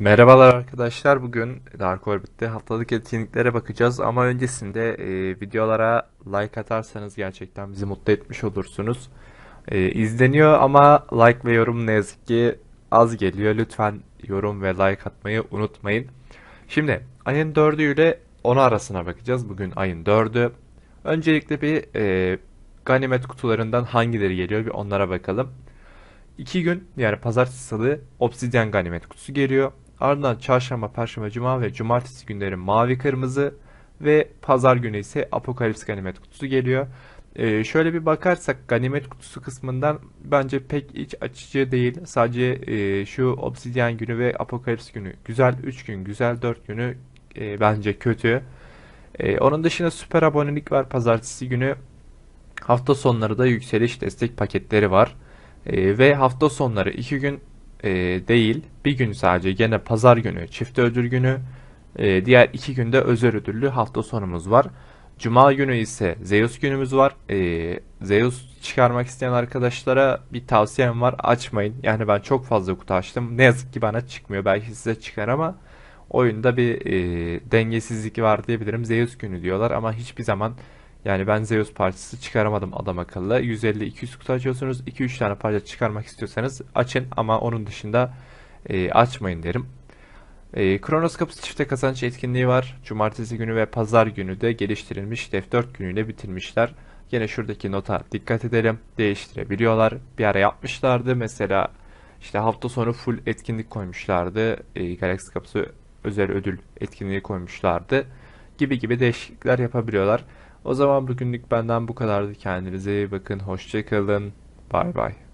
Merhabalar arkadaşlar. Bugün Dark Orbit'te haftalık etkinliklere bakacağız ama öncesinde e, videolara like atarsanız gerçekten bizi mutlu etmiş olursunuz. E, izleniyor ama like ve yorum ne yazık ki az geliyor. Lütfen yorum ve like atmayı unutmayın. Şimdi ayın 4'ü ile 10'u arasına bakacağız. Bugün ayın 4'ü. Öncelikle bir e, ganimet kutularından hangileri geliyor bir onlara bakalım. 2 gün yani pazartesi salı obsidyen ganimet kutusu geliyor. Ardından çarşamba, perşembe, cuma ve cumartesi günleri mavi kırmızı ve pazar günü ise apokalips ganimet kutusu geliyor. Ee, şöyle bir bakarsak ganimet kutusu kısmından bence pek iç açıcı değil. Sadece e, şu obsidyen günü ve apokalips günü güzel 3 gün, güzel 4 günü e, bence kötü. E, onun dışında süper abonelik var pazartesi günü. Hafta sonları da yükseliş destek paketleri var. E, ve hafta sonları 2 gün e, değil. Bir gün sadece gene pazar günü çift ödül günü. E, diğer iki günde özel ödüllü hafta sonumuz var. Cuma günü ise Zeus günümüz var. E, Zeus çıkarmak isteyen arkadaşlara bir tavsiyem var. Açmayın. Yani ben çok fazla kutu açtım. Ne yazık ki bana çıkmıyor. Belki size çıkar ama oyunda bir e, dengesizlik var diyebilirim. Zeus günü diyorlar ama hiçbir zaman yani ben Zeus parçası çıkaramadım adam akıllı. 150-200 kutu açıyorsunuz. 2-3 tane parça çıkarmak istiyorsanız açın ama onun dışında e, açmayın derim. E, Kronos Kapısı çifte kazanç etkinliği var. Cumartesi günü ve pazar günü de geliştirilmiş def 4 günüyle bitirmişler. Yine şuradaki nota dikkat edelim. Değiştirebiliyorlar. Bir ara yapmışlardı. Mesela işte hafta sonu full etkinlik koymuşlardı. E, Galaxy Kapısı özel ödül etkinliği koymuşlardı. Gibi gibi değişiklikler yapabiliyorlar. O zaman bugünlük benden bu kadardı. Kendinize iyi bakın. Hoşçakalın. Bay bay.